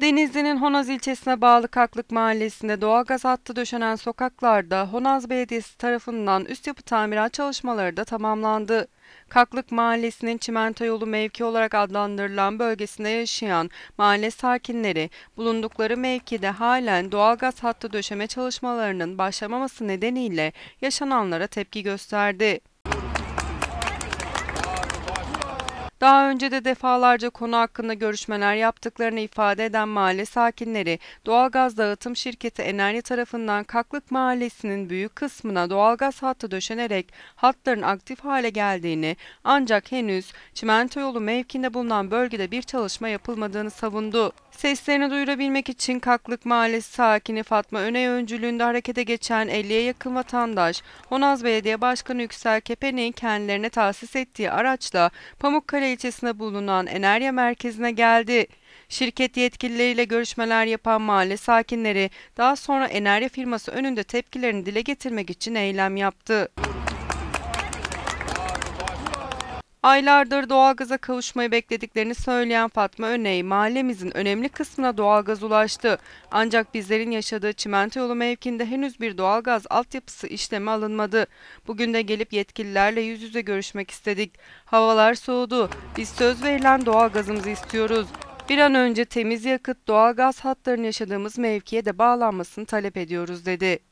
Denizli'nin Honaz ilçesine bağlı Kaklık Mahallesi'nde doğalgaz hattı döşenen sokaklarda Honaz Belediyesi tarafından üst yapı tamirat çalışmaları da tamamlandı. Kaklık Mahallesi'nin Çimento Yolu mevki olarak adlandırılan bölgesinde yaşayan mahalle sakinleri bulundukları mevkide halen doğalgaz hattı döşeme çalışmalarının başlamaması nedeniyle yaşananlara tepki gösterdi. Daha önce de defalarca konu hakkında görüşmeler yaptıklarını ifade eden mahalle sakinleri, doğalgaz dağıtım şirketi Enerji tarafından Kaklık Mahallesi'nin büyük kısmına doğalgaz hattı döşenerek hatların aktif hale geldiğini ancak henüz çimento yolu mevkinde bulunan bölgede bir çalışma yapılmadığını savundu. Seslerini duyurabilmek için Kaklık Mahallesi sakini Fatma Öney öncülüğünde harekete geçen 50'ye yakın vatandaş, Honaz Belediye Başkanı Yüksel Kepene'nin kendilerine tahsis ettiği araçla Pamukkale ilçesinde bulunan Enerya Merkezi'ne geldi. Şirket yetkilileriyle görüşmeler yapan mahalle sakinleri daha sonra Enerya firması önünde tepkilerini dile getirmek için eylem yaptı. Aylardır doğalgaza kavuşmayı beklediklerini söyleyen Fatma Öney, mahallemizin önemli kısmına doğalgaz ulaştı. Ancak bizlerin yaşadığı çimento yolu mevkinde henüz bir doğalgaz altyapısı işlemi alınmadı. Bugün de gelip yetkililerle yüz yüze görüşmek istedik. Havalar soğudu. Biz söz verilen doğalgazımızı istiyoruz. Bir an önce temiz yakıt doğalgaz hatlarının yaşadığımız mevkiye de bağlanmasını talep ediyoruz dedi.